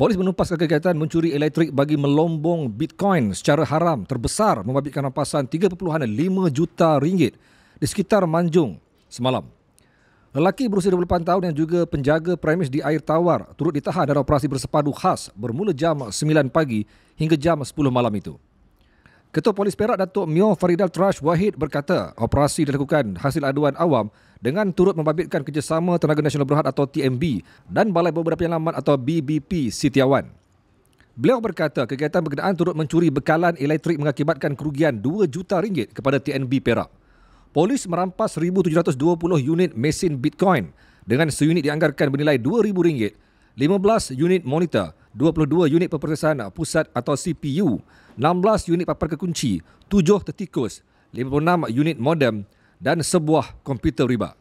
Polis menumpas kegiatan mencuri elektrik bagi melombong Bitcoin secara haram terbesar membabitkan rampasan 3.5 juta ringgit di sekitar Manjung semalam. Lelaki berusia 28 tahun yang juga penjaga premis di Air Tawar turut ditahan dalam operasi bersepadu khas bermula jam 9 pagi hingga jam 10 malam itu. Ketua Polis Perak Datuk Mio Faridal Trash Wahid berkata operasi dilakukan hasil aduan awam dengan turut membabitkan kerjasama Tenaga Nasional Berhad atau TNB dan Balai Beberapa Penyelamat atau BBP Sitiawan. Beliau berkata kegiatan berkenaan turut mencuri bekalan elektrik mengakibatkan kerugian 2 juta ringgit kepada TNB Perak. Polis merampas 1720 unit mesin Bitcoin dengan seunit dianggarkan bernilai RM2,000, 15 unit monitor, 22 unit peperiksaan pusat atau CPU, 16 unit papan kekunci, 7 tetikus, 56 unit modem dan sebuah komputer riba.